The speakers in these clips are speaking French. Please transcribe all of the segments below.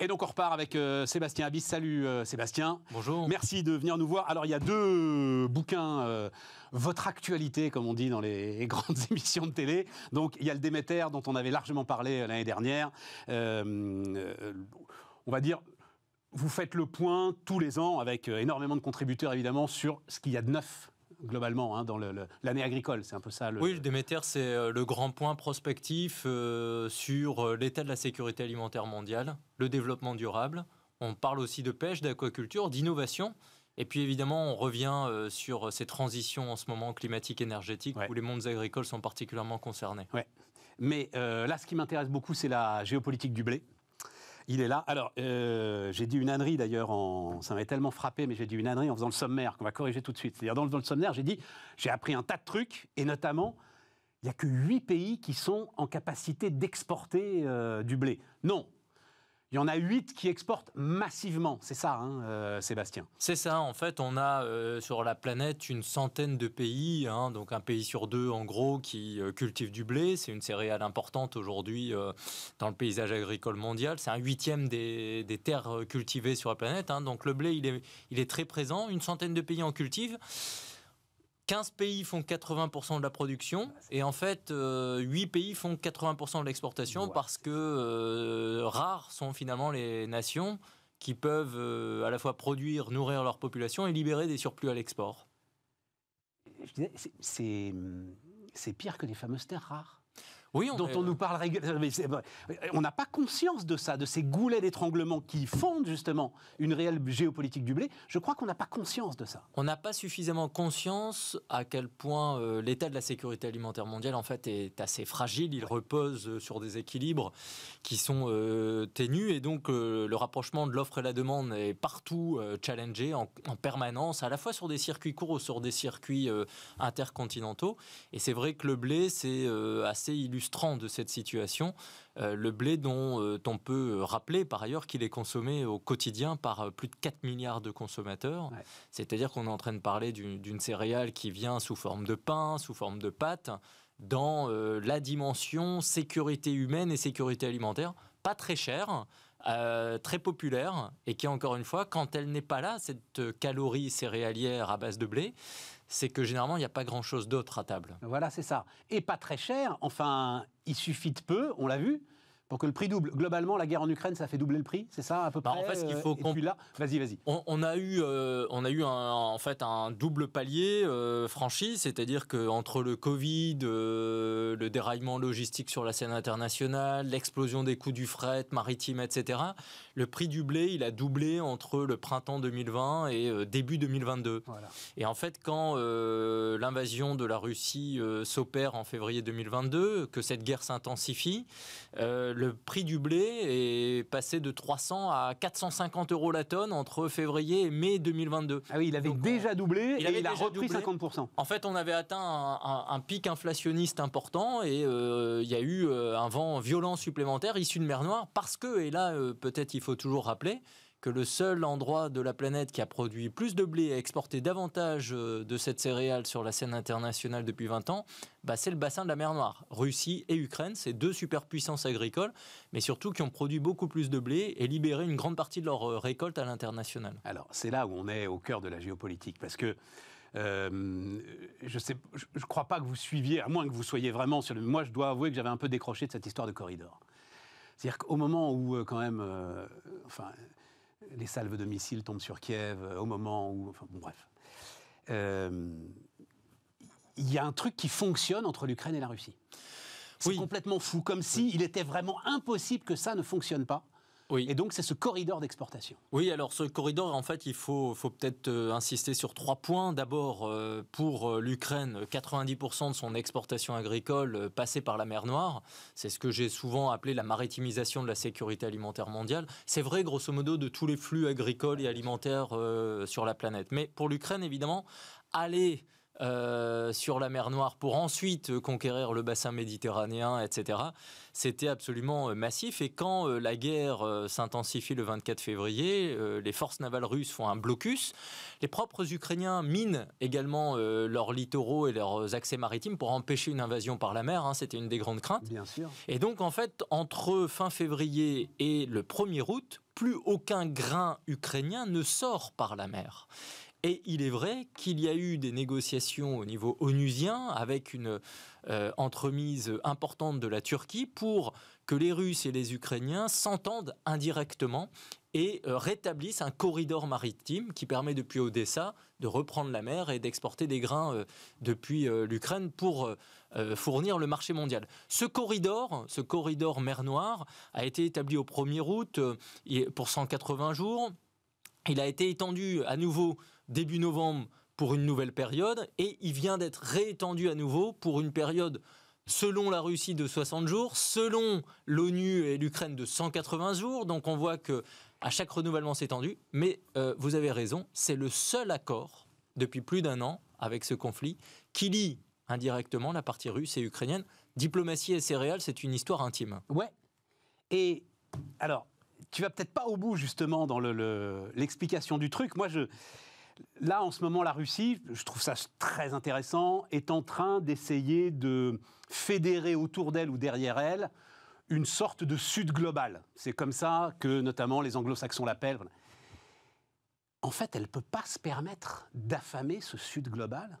Et donc on repart avec euh, Sébastien Abyss. Salut euh, Sébastien. Bonjour. Merci de venir nous voir. Alors il y a deux euh, bouquins, votre actualité comme on dit dans les grandes émissions de télé. Donc il y a le Déméter dont on avait largement parlé l'année dernière. on va dire vous faites le point tous les ans avec énormément de contributeurs évidemment sur ce qu'il y a de neuf globalement, hein, dans l'année agricole. C'est un peu ça le. Oui, le Déméter, c'est euh, le grand point prospectif euh, sur euh, l'état de la sécurité alimentaire mondiale, le développement durable. On parle aussi de pêche, d'aquaculture, d'innovation. Et puis évidemment, on revient sur ces transitions en ce moment climatique, énergétique où les mondes agricoles sont particulièrement concernés. Mais là, ce qui m'intéresse beaucoup, c'est la géopolitique du blé. Il est là. Alors, euh, j'ai dit une ânerie d'ailleurs, en... ça m'avait tellement frappé, mais j'ai dit une ânerie en faisant le sommaire, qu'on va corriger tout de suite. C'est-à-dire, dans, le, dans le sommaire, j'ai dit, j'ai appris un tas de trucs, et notamment, il n'y a que 8 pays qui sont en capacité d'exporter euh, du blé. Non, il y en a huit qui exportent massivement, c'est ça, hein, euh, Sébastien C'est ça, en fait, on a euh, sur la planète une centaine de pays, hein. donc un pays sur deux en gros qui euh, cultive du blé, c'est une céréale importante aujourd'hui dans le paysage agricole mondial, c'est un huitième des, terres cultivées sur la planète, hein. donc le blé est, il est très présent, une centaine de pays en cultivent. 15 pays font 80% de la production et en fait 8 euh, pays font 80% de l'exportation parce que euh, rares sont finalement les nations qui peuvent euh, à la fois produire, nourrir leur population et libérer des surplus à l'export. C'est pire que les fameuses terres rares oui, on dont on euh, nous parle régulièrement. Euh, euh, on n'a pas conscience de ça, de ces goulets d'étranglement qui fondent justement une réelle géopolitique du blé. Je crois qu'on n'a pas conscience de ça. On n'a pas suffisamment conscience à quel point l'état de la sécurité alimentaire mondiale en fait est assez fragile. Il repose sur des équilibres qui sont ténus et donc le rapprochement de l'offre et la demande est partout challengé en, permanence, à la fois sur des circuits courts, ou sur des circuits intercontinentaux. Et c'est vrai que le blé, c'est assez illusoire illustrant de cette situation, euh, le blé euh, dont on peut rappeler par ailleurs qu'il est consommé au quotidien par euh, plus de 4 milliards de consommateurs. C'est-à-dire qu'on est en train de parler d'une céréale qui vient sous forme de pain, sous forme de pâte, dans la dimension sécurité humaine et sécurité alimentaire. Pas très chère, très populaire et qui, encore une fois, quand elle n'est pas là, cette calorie céréalière à base de blé, c'est que généralement, il n'y a pas grand-chose d'autre à table. Voilà, c'est ça. Et pas très cher. Enfin, il suffit de peu, on l'a vu pour que le prix double. Globalement, la guerre en Ukraine, ça fait doubler le prix, c'est ça à peu bah, près En fait, ce qu'il euh, faut qu'on... là, vas-y, vas-y. On, a eu, euh, on a eu un, en fait un double palier euh, franchi, c'est-à-dire que entre le Covid, le déraillement logistique sur la scène internationale, l'explosion des coûts du fret maritime, etc., le prix du blé, il a doublé entre le printemps 2020 et début 2022. Et en fait, quand l'invasion de la Russie s'opère en février 2022, que cette guerre s'intensifie, le prix du blé est passé de 300 à 450 euros la tonne entre février et mai 2022. Ah oui, il avait déjà doublé il avait et il a repris 50%. En fait, on avait atteint un, pic inflationniste important et euh, il y a eu euh, un vent violent supplémentaire issu de mer Noire parce que, et là euh, peut-être il faut toujours rappeler, que le seul endroit de la planète qui a produit plus de blé et exporté davantage euh, de cette céréale sur la scène internationale depuis 20 ans, bah, c'est le bassin de la mer Noire. Russie et Ukraine, c'est deux superpuissances agricoles, mais surtout qui ont produit beaucoup plus de blé et libéré une grande partie de leur euh, récolte à l'international. Alors, c'est là où on est au cœur de la géopolitique, parce que euh, je ne crois pas que vous suiviez, à moins que vous soyez vraiment sur le... Moi, je dois avouer que j'avais un peu décroché de cette histoire de corridor. C'est-à-dire qu'au moment où, quand même, enfin, les salves de missiles tombent sur Kiev euh, au moment où. Enfin, bon, bref. Euh, il y a un truc qui fonctionne entre l'Ukraine et la Russie. C'est complètement fou, comme si il était vraiment impossible que ça ne fonctionne pas. Oui. Et donc, c'est ce corridor d'exportation. Oui, alors ce corridor, en fait, il faut, faut peut-être euh, insister sur trois points. D'abord, euh, pour euh, l'Ukraine, 90% de son exportation agricole passait par la mer Noire. C'est ce que j'ai souvent appelé la maritimisation de la sécurité alimentaire mondiale. C'est vrai, grosso modo, de tous les flux agricoles et alimentaires sur la planète. Mais pour l'Ukraine, évidemment, aller euh, sur la mer Noire pour ensuite euh, conquérir le bassin méditerranéen, etc. C'était absolument euh, massif. Et quand la guerre s'intensifie le 24 février, les forces navales russes font un blocus. Les propres Ukrainiens minent également leurs littoraux et leurs accès maritimes pour empêcher une invasion par la mer. Hein. C'était une des grandes craintes. Et donc, en fait, entre fin février et le 1er août, plus aucun grain ukrainien ne sort par la mer. Et il est vrai qu'il y a eu des négociations au niveau onusien avec une euh, entremise importante de la Turquie pour que les Russes et les Ukrainiens s'entendent indirectement et euh, rétablissent un corridor maritime qui permet depuis Odessa de reprendre la mer et d'exporter des grains euh, depuis l'Ukraine pour fournir le marché mondial. Ce corridor, ce corridor mer Noire, a été établi au 1er août pour 180 jours. Il a été étendu à nouveau début novembre pour une nouvelle période et il vient d'être réétendu à nouveau pour une période selon la Russie de 60 jours, selon l'ONU et l'Ukraine de 180 jours. Donc on voit que à chaque renouvellement c'est tendu. Mais euh, vous avez raison, c'est le seul accord depuis plus d'un an avec ce conflit qui lie indirectement la partie russe et ukrainienne. Diplomatie et céréales, c'est une histoire intime. Ouais. Et alors, tu vas peut-être pas au bout justement dans l'explication le, du truc. Moi, je Là, en ce moment, la Russie, je trouve ça très intéressant, est en train d'essayer de fédérer autour d'elle ou derrière elle une sorte de Sud global. C'est comme ça que notamment les anglo-saxons l'appellent. En fait, elle ne peut pas se permettre d'affamer ce Sud global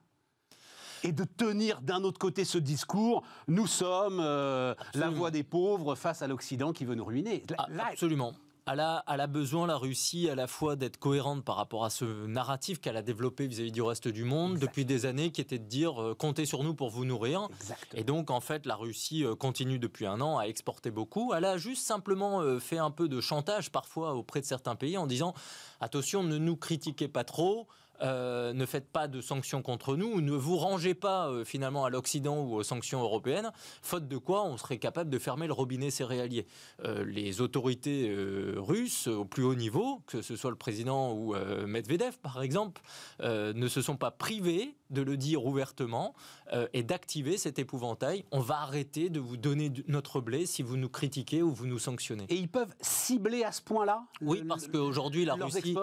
et de tenir d'un autre côté ce discours, nous sommes euh, la voix des pauvres face à l'Occident qui veut nous ruiner. Ah, absolument elle a, besoin, la Russie, à la fois d'être cohérente par rapport à ce narratif qu'elle a développé vis-à-vis du reste du monde depuis des années, qui était de dire euh, comptez sur nous pour vous nourrir. Et donc, en fait, la Russie euh, continue depuis un an à exporter beaucoup. Elle a juste simplement euh, fait un peu de chantage parfois auprès de certains pays en disant attention, ne nous critiquez pas trop. Euh, ne faites pas de sanctions contre nous, ne vous rangez pas euh, finalement à l'Occident ou aux sanctions européennes, faute de quoi on serait capable de fermer le robinet céréalier. Euh, les autorités russes au plus haut niveau, que ce soit le président ou Medvedev par exemple, ne se sont pas privées de le dire ouvertement euh, et d'activer cet épouvantail. On va arrêter de vous donner notre blé si vous nous critiquez ou vous nous sanctionnez. Et ils peuvent cibler à ce point-là Oui, parce qu'aujourd'hui, la Russie,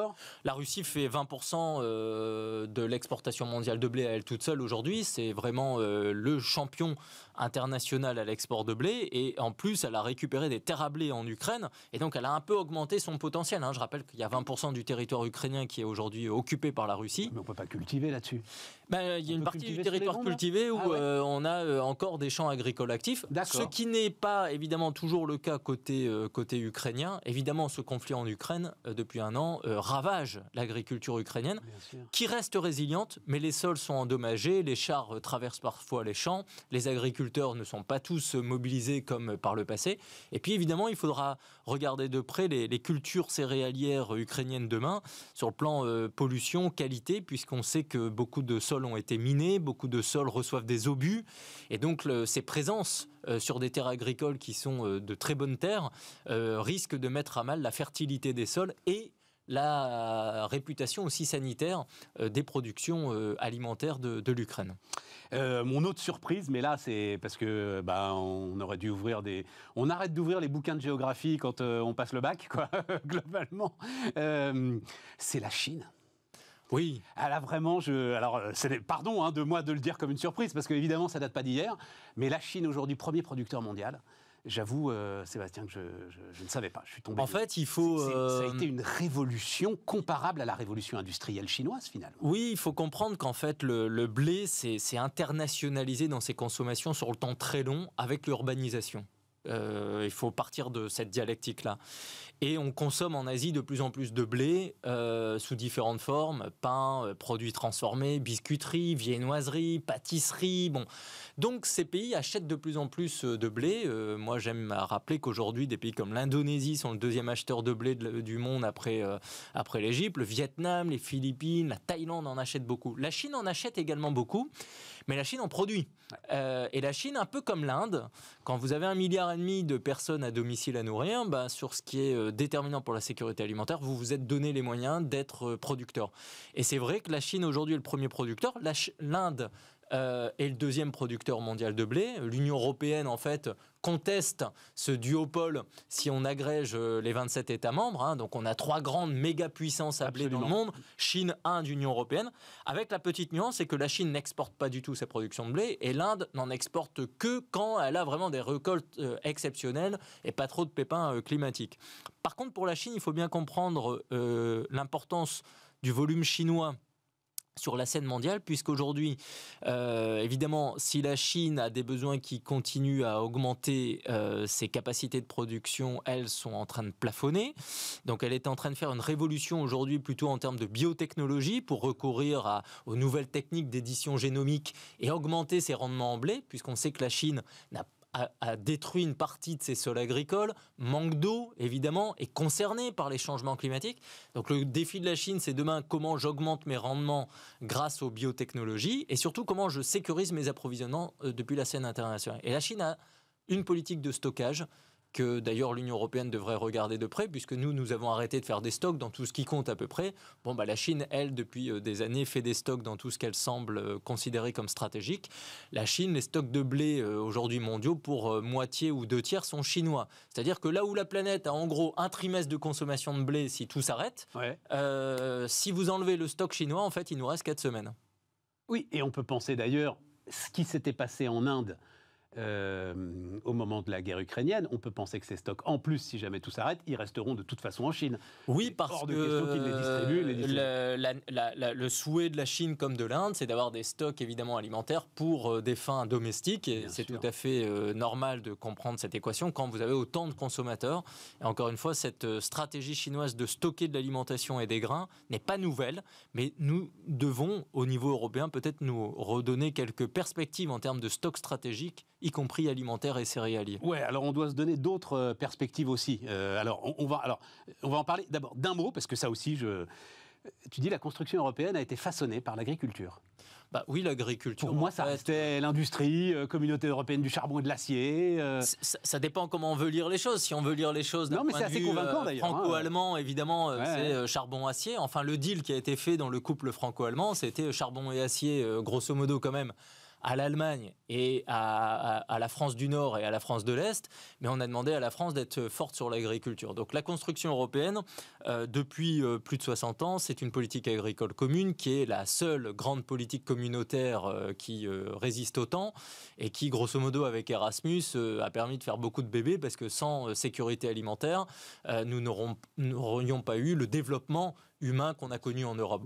la Russie fait 20% euh, de l'exportation mondiale de blé à elle toute seule aujourd'hui. C'est vraiment euh, le champion internationale à l'export de blé. Et en plus, elle a récupéré des terres à blé en Ukraine. Et donc, elle a un peu augmenté son potentiel. Hein. Je rappelle qu'il y a 20% du territoire ukrainien qui est aujourd'hui occupé par la Russie. Mais on ne peut pas cultiver là-dessus. Bah, il y a une partie du territoire cultivé où ah euh, on a euh, encore des champs agricoles actifs. Ce qui n'est pas évidemment toujours le cas côté, euh, côté ukrainien. Évidemment, ce conflit en Ukraine, depuis un an, ravage l'agriculture ukrainienne, qui reste résiliente, mais les sols sont endommagés, les chars traversent parfois les champs, les agriculteurs ne sont pas tous mobilisés comme par le passé. Et puis évidemment, il faudra regarder de près les, cultures céréalières ukrainiennes demain sur le plan euh, pollution, qualité, puisqu'on sait que beaucoup de sols ont été minés, beaucoup de sols reçoivent des obus. Et donc ces présences euh, sur des terres agricoles qui sont euh, de très bonnes terres risquent de mettre à mal la fertilité des sols et la euh, réputation aussi sanitaire euh, des productions euh, alimentaires de, l'Ukraine. mon autre surprise, mais là c'est parce que bah, on aurait dû ouvrir des, on arrête d'ouvrir les bouquins de géographie quand on passe le bac, quoi, globalement. c'est la Chine. Oui. Alors a vraiment, je. Alors, pardon hein, de moi de le dire comme une surprise, parce que évidemment, ça date pas d'hier, mais la Chine, aujourd'hui, premier producteur mondial, j'avoue, euh, Sébastien, que je, ne savais pas. Je suis tombé. En fait, il faut. Ça a euh, été une révolution comparable à la révolution industrielle chinoise, finalement. Oui, il faut comprendre qu'en fait, le, blé s'est internationalisé dans ses consommations sur le temps très long avec l'urbanisation. Euh, il faut partir de cette dialectique-là. Et on consomme en Asie de plus en plus de blé euh, sous différentes formes, pain, euh, produits transformés, biscuiterie, viennoiserie, pâtisserie. Bon. Donc ces pays achètent de plus en plus euh, de blé. moi j'aime rappeler qu'aujourd'hui des pays comme l'Indonésie sont le deuxième acheteur de blé du monde après, après l'Égypte, le Vietnam, les Philippines, la Thaïlande en achètent beaucoup. La Chine en achète également beaucoup, mais la Chine en produit. et la Chine, un peu comme l'Inde, quand vous avez un milliard et demi de personnes à domicile à nourrir, bah, sur ce qui est déterminant pour la sécurité alimentaire, vous vous êtes donné les moyens d'être producteur. Et c'est vrai que la Chine aujourd'hui est le premier producteur. L'Inde euh, est le deuxième producteur mondial de blé. L'Union européenne, en fait, conteste ce duopole si on agrège euh, les 27 États membres. Hein. donc on a trois grandes méga-puissances à blé dans le monde, Chine, Inde, Union européenne, avec la petite nuance, c'est que la Chine n'exporte pas du tout sa production de blé, et l'Inde n'en exporte que quand elle a vraiment des récoltes euh, exceptionnelles et pas trop de pépins climatiques. Par contre, pour la Chine, il faut bien comprendre l'importance du volume chinois sur la scène mondiale, puisqu'aujourd'hui, euh, évidemment, si la Chine a des besoins qui continuent à augmenter, euh, ses capacités de production, elles sont en train de plafonner. Donc elle est en train de faire une révolution aujourd'hui plutôt en termes de biotechnologie pour recourir aux nouvelles techniques d'édition génomique et augmenter ses rendements en blé, puisqu'on sait que la Chine n'a pas a, détruit une partie de ses sols agricoles, manque d'eau, évidemment, est concerné par les changements climatiques. Donc le défi de la Chine, c'est demain comment j'augmente mes rendements grâce aux biotechnologies et surtout comment je sécurise mes approvisionnements euh, depuis la scène internationale. Et la Chine a une politique de stockage que d'ailleurs l'Union européenne devrait regarder de près, puisque nous, nous avons arrêté de faire des stocks dans tout ce qui compte à peu près. Bon, bah, la Chine, elle, depuis euh, des années, fait des stocks dans tout ce qu'elle semble euh, considérer comme stratégique. La Chine, les stocks de blé euh, aujourd'hui mondiaux, pour moitié ou deux tiers, sont chinois. C'est-à-dire que là où la planète a en gros un trimestre de consommation de blé, si tout s'arrête, si vous enlevez le stock chinois, en fait, il nous reste quatre semaines. Oui, et on peut penser d'ailleurs ce qui s'était passé en Inde euh, au moment de la guerre ukrainienne. On peut penser que ces stocks, en plus, si jamais tout s'arrête, ils resteront de toute façon en Chine. Oui, parce que euh, Le, souhait de la Chine comme de l'Inde, c'est d'avoir des stocks évidemment alimentaires pour euh, des fins domestiques. c'est tout à fait normal de comprendre cette équation quand vous avez autant de consommateurs. Et encore une fois, cette stratégie chinoise de stocker de l'alimentation et des grains n'est pas nouvelle, mais nous devons, au niveau européen, peut-être nous redonner quelques perspectives en termes de stocks stratégiques y compris alimentaire et céréalier. Ouais, alors on doit se donner d'autres euh, perspectives aussi. Euh, alors, on, va, alors, on va en parler d'abord d'un mot, parce que ça aussi, je... tu dis la construction européenne a été façonnée par l'agriculture. Bah oui, l'agriculture. Pour moi, ça restait l'industrie, euh, communauté européenne du charbon et de l'acier. Ça, dépend comment on veut lire les choses. Si on veut lire les choses d'un point hein. franco-allemand, évidemment, c'est charbon-acier. Enfin, le deal qui a été fait dans le couple franco-allemand, c'était charbon et acier, grosso modo quand même, à l'Allemagne et à, la France du Nord et à la France de l'Est, mais on a demandé à la France d'être forte sur l'agriculture. Donc la construction européenne, euh, depuis euh, plus de 60 ans, c'est une politique agricole commune qui est la seule grande politique communautaire euh, qui résiste au temps et qui, grosso modo, avec Erasmus, a permis de faire beaucoup de bébés parce que sans sécurité alimentaire, nous n'aurions pas eu le développement humain qu'on a connu en Europe.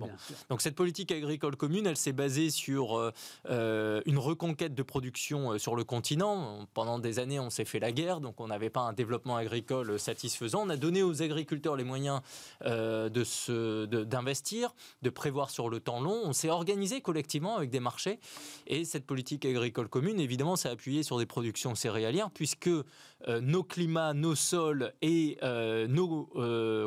Donc cette politique agricole commune, elle s'est basée sur une reconquête de production euh, sur le continent. Pendant des années, on s'est fait la guerre, donc on n'avait pas un développement agricole euh, satisfaisant. On a donné aux agriculteurs les moyens euh, se d'investir, de, prévoir sur le temps long. On s'est organisé collectivement avec des marchés. Et cette politique agricole commune, évidemment, s'est appuyée sur des productions céréalières, puisque nos climats, nos sols et nos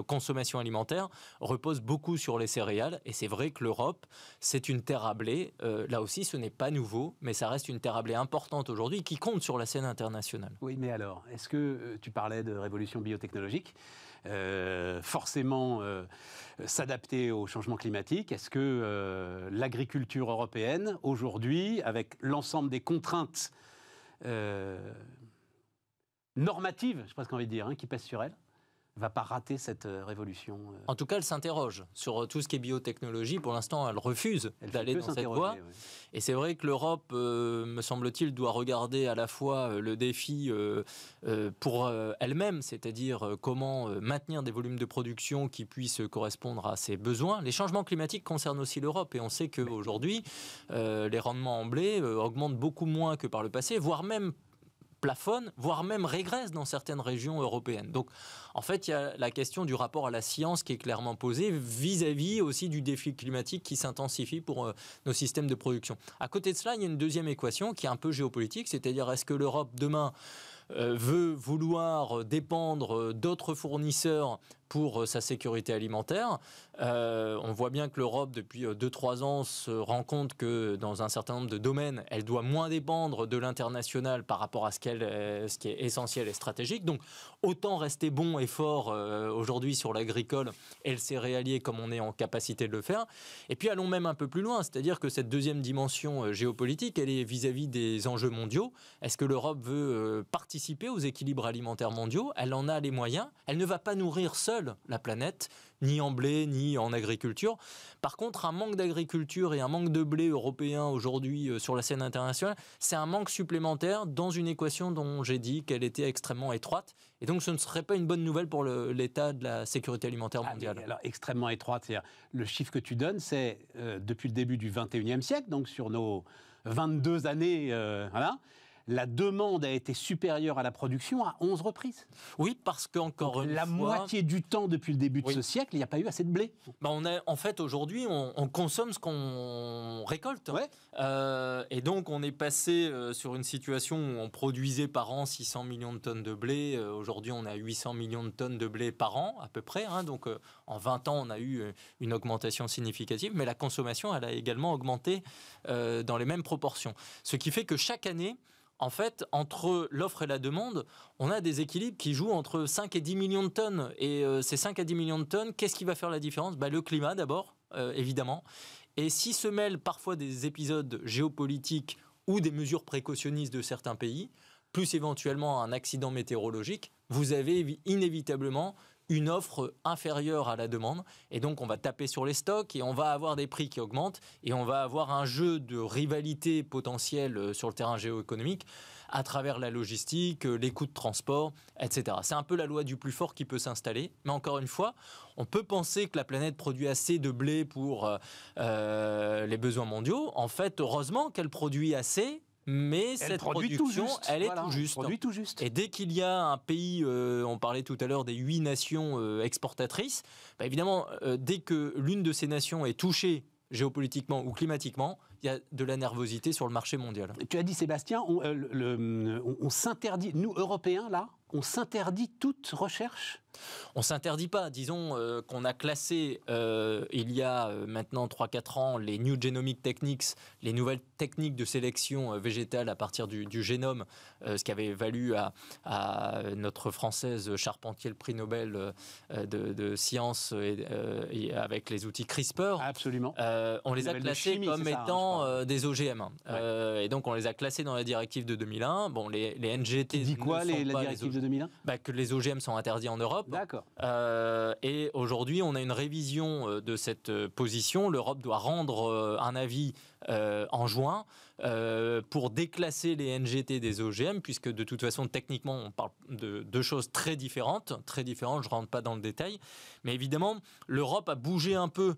consommations alimentaires reposent beaucoup sur les céréales. Et c'est vrai que l'Europe, c'est une terre à blé. là aussi, ce n'est pas nouveau, mais ça reste une terre et importante aujourd'hui qui compte sur la scène internationale. Oui, mais alors, est-ce que euh, tu parlais de révolution biotechnologique euh, forcément euh, s'adapter au changement climatique Est-ce que l'agriculture européenne, aujourd'hui, avec l'ensemble des contraintes normatives, je pense qu'on envie dire, hein, qui pèsent sur elle, va pas rater cette euh, révolution. Euh. En tout cas, elle s'interroge sur euh, tout ce qui est biotechnologie. Pour l'instant, elle refuse d'aller dans cette voie. Et c'est vrai que l'Europe, me semble-t-il, doit regarder à la fois le défi pour elle-même, c'est-à-dire comment maintenir des volumes de production qui puissent correspondre à ses besoins. Les changements climatiques concernent aussi l'Europe et on sait qu'aujourd'hui, les rendements en blé augmentent beaucoup moins que par le passé, voire même plafonne, voire même régresse dans certaines régions européennes. Donc, en fait, il y a la question du rapport à la science qui est clairement posée vis-à-vis aussi du défi climatique qui s'intensifie pour euh, nos systèmes de production. À côté de cela, il y a une deuxième équation qui est un peu géopolitique, c'est-à-dire est-ce que l'Europe demain euh, veut vouloir dépendre d'autres fournisseurs pour euh, sa sécurité alimentaire. Euh, on voit bien que l'Europe, depuis 2-3 ans, se rend compte que dans un certain nombre de domaines, elle doit moins dépendre de l'international par rapport à ce, qu'elle, ce qui est essentiel et stratégique. Donc Autant rester bon et fort euh, aujourd'hui sur l'agricole et le céréalier comme on est en capacité de le faire. Et puis allons même un peu plus loin, c'est-à-dire que cette deuxième dimension euh, géopolitique, elle est vis à -vis des enjeux mondiaux. Est-ce que l'Europe veut euh, participer aux équilibres alimentaires mondiaux Elle en a les moyens. Elle ne va pas nourrir seule la planète ni en blé, ni en agriculture. Par contre, un manque d'agriculture et un manque de blé européen aujourd'hui euh, sur la scène internationale, c'est un manque supplémentaire dans une équation dont j'ai dit qu'elle était extrêmement étroite. Et donc, ce ne serait pas une bonne nouvelle pour l'état de la sécurité alimentaire ah, mondiale. alors, extrêmement étroite, c'est-à-dire, le chiffre que tu donnes, c'est euh, depuis le début du 21e siècle, donc sur nos 22 années, euh, voilà, la demande a été supérieure à la production à 11 reprises. Oui, parce qu'encore une la moitié du temps depuis le début de ce siècle, il n'y a pas eu assez de blé. Bah on a, en fait, aujourd'hui, on, consomme ce qu'on récolte. Euh, et donc, on est passé euh, sur une situation où on produisait par an 600 millions de tonnes de blé. Euh, aujourd'hui, on a 800 millions de tonnes de blé par an, à peu près. Hein. donc, en 20 ans, on a eu une augmentation significative. Mais la consommation, elle a également augmenté dans les mêmes proportions. Ce qui fait que chaque année, en fait, entre l'offre et la demande, on a des équilibres qui jouent entre 5 et 10 millions de tonnes. Et euh, ces 5 à 10 millions de tonnes, qu'est-ce qui va faire la différence bah, Le climat d'abord, euh, évidemment. Et si se mêlent parfois des épisodes géopolitiques ou des mesures précautionnistes de certains pays, plus éventuellement un accident météorologique, vous avez inévitablement une offre inférieure à la demande. Et donc, on va taper sur les stocks et on va avoir des prix qui augmentent et on va avoir un jeu de rivalité potentielle euh, sur le terrain géoéconomique à travers la logistique, euh, les coûts de transport, etc. C'est un peu la loi du plus fort qui peut s'installer. Mais encore une fois, on peut penser que la planète produit assez de blé pour euh, les besoins mondiaux. En fait, heureusement qu'elle produit assez mais cette production, elle est tout juste. Et dès qu'il y a un pays, euh, on parlait tout à l'heure des huit nations euh, exportatrices, bah, évidemment, euh, dès que l'une de ces nations est touchée géopolitiquement ou climatiquement, il y a de la nervosité sur le marché mondial. Tu as dit, Sébastien, on s'interdit, nous, Européens, là, on s'interdit toute recherche On s'interdit pas. Disons euh, qu'on a classé euh, il y a euh, maintenant 3-4 ans les New Genomic Techniques, les nouvelles techniques de sélection végétale à partir du, génome, ce qui avait valu à, notre française Charpentier le prix Nobel de, de science et, avec les outils CRISPR. Absolument. on les a classés comme hein, étant des OGM. et donc on les a classés dans la directive de 2001. Bon, les, NGT. Dit quoi les, la directive 2001 bah, Que les OGM sont interdits en Europe. D'accord. Euh, et aujourd'hui, on a une révision euh, de cette euh, position. L'Europe doit rendre un avis en juin pour déclasser les NGT des OGM, puisque de toute façon, techniquement, on parle de deux choses très différentes. Très différentes, je ne rentre pas dans le détail. Mais évidemment, l'Europe a bougé un peu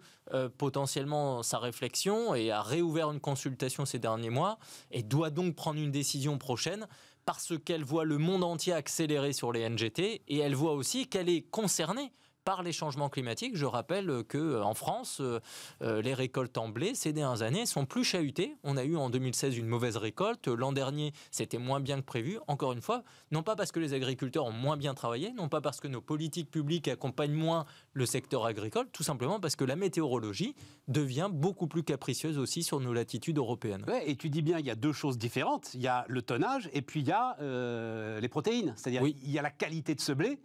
potentiellement sa réflexion et a réouvert une consultation ces derniers mois et doit donc prendre une décision prochaine parce qu'elle voit le monde entier accélérer sur les NGT et elle voit aussi qu'elle est concernée par les changements climatiques. Je rappelle que euh, en France, euh, euh, les récoltes en blé ces dernières années sont plus chahutées. On a eu en 2016 une mauvaise récolte. L'an dernier, c'était moins bien que prévu. Encore une fois, non pas parce que les agriculteurs ont moins bien travaillé, non pas parce que nos politiques publiques accompagnent moins le secteur agricole, tout simplement parce que la météorologie devient beaucoup plus capricieuse aussi sur nos latitudes européennes. et tu dis bien, il y a deux choses différentes. Il y a le tonnage et puis il y a les protéines. C'est-à-dire, il y a la qualité de ce blé.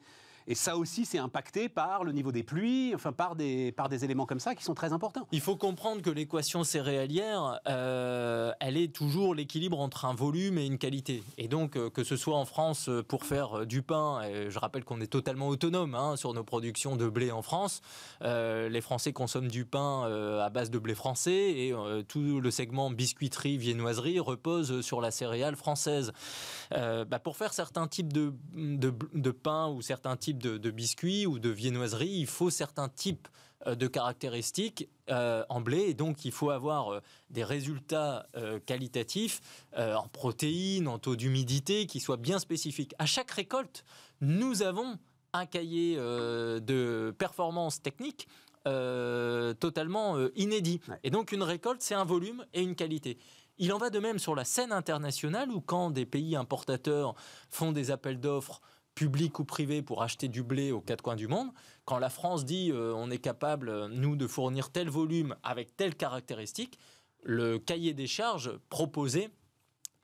Et ça aussi, c'est impacté par le niveau des pluies, enfin par des, par des éléments comme ça qui sont très importants. Il faut comprendre que l'équation céréalière, euh, elle est toujours l'équilibre entre un volume et une qualité. Et donc, euh, que ce soit en France euh, pour faire du pain, je rappelle qu'on est totalement autonome hein, sur nos productions de blé en France. les Français consomment du pain à base de blé français et tout le segment biscuiterie, viennoiserie repose sur la céréale française. Bah, pour faire certains types de, de, de pain ou certains types de, biscuits ou de viennoiseries, il faut certains types euh, de caractéristiques euh, en blé. Et donc, il faut avoir euh, des résultats qualitatifs en protéines, en taux d'humidité qui soient bien spécifiques. À chaque récolte, nous avons un cahier de performance technique totalement inédit. Et donc, une récolte, c'est un volume et une qualité. Il en va de même sur la scène internationale où quand des pays importateurs font des appels d'offres public ou privé pour acheter du blé aux quatre coins du monde, quand la France dit euh, on est capable, nous, de fournir tel volume avec telle caractéristique, le cahier des charges proposé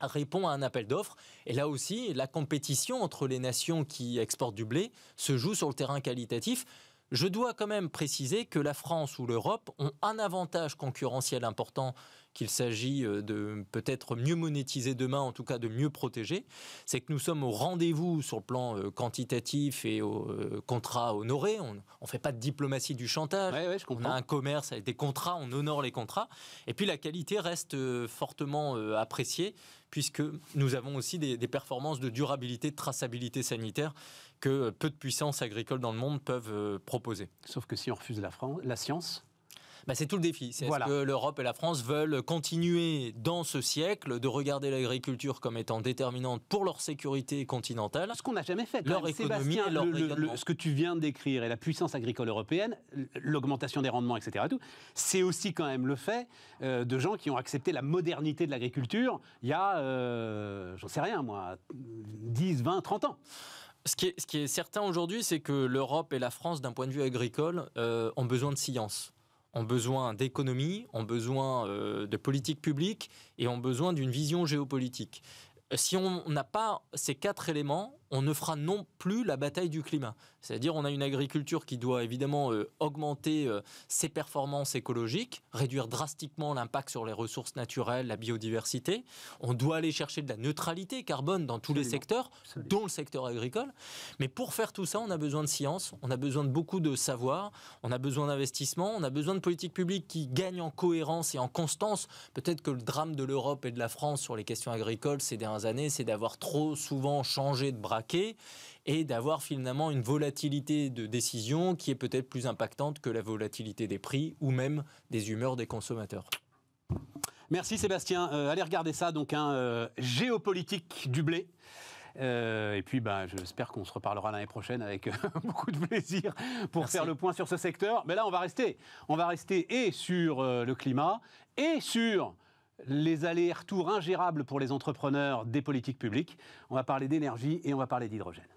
répond à un appel d'offres. Et là aussi, la compétition entre les nations qui exportent du blé se joue sur le terrain qualitatif. Je dois quand même préciser que la France ou l'Europe ont un avantage concurrentiel important qu'il s'agit euh, de peut-être mieux monétiser demain, en tout cas de mieux protéger, c'est que nous sommes au rendez-vous sur le plan euh, quantitatif et au euh, contrat honoré. On ne fait pas de diplomatie du chantage. on a un commerce avec des contrats, on honore les contrats. Et puis la qualité reste fortement appréciée puisque nous avons aussi des, performances de durabilité, de traçabilité sanitaire que peu de puissances agricoles dans le monde peuvent proposer. Sauf que si on refuse la, France, la science, bah, c'est tout le défi. C'est ce que l'Europe et la France veulent continuer dans ce siècle de regarder l'agriculture comme étant déterminante pour leur sécurité continentale. Ce qu'on n'a jamais fait. Leur économie et leur Ce que tu viens de décrire et la puissance agricole européenne, l'augmentation des rendements, etc. c'est aussi quand même le fait euh, de gens qui ont accepté la modernité de l'agriculture il y a, euh, j'en sais rien moi, 10, 20, 30 ans. Ce qui, est, certain aujourd'hui, c'est que l'Europe et la France, d'un point de vue agricole, euh, ont besoin de science ont besoin d'économie, ont besoin euh, de politique publique et ont besoin d'une vision géopolitique. Euh, si on n'a pas ces quatre éléments, on ne fera non plus la bataille du climat. C'est-à-dire on a une agriculture qui doit évidemment euh, augmenter euh, ses performances écologiques, réduire drastiquement l'impact sur les ressources naturelles, la biodiversité. On doit aller chercher de la neutralité carbone dans tous les secteurs, dont le secteur agricole. Mais pour faire tout ça, on a besoin de science, on a besoin de beaucoup de savoir, on a besoin d'investissement, on a besoin de politiques publiques qui gagnent en cohérence et en constance. Peut-être que le drame de l'Europe et de la France sur les questions agricoles ces dernières années, c'est d'avoir trop souvent changé de bras et d'avoir finalement une volatilité de décision qui est peut-être plus impactante que la volatilité des prix ou même des humeurs des consommateurs. Merci Sébastien. Euh, allez regarder ça, donc un hein, euh, géopolitique du blé. Euh, et puis, ben, j'espère qu'on se reparlera l'année prochaine avec beaucoup de plaisir pour faire le point sur ce secteur. Mais là, on va rester. On va rester et sur le climat et sur les allers-retours ingérables pour les entrepreneurs des politiques publiques. On va parler d'énergie et on va parler d'hydrogène.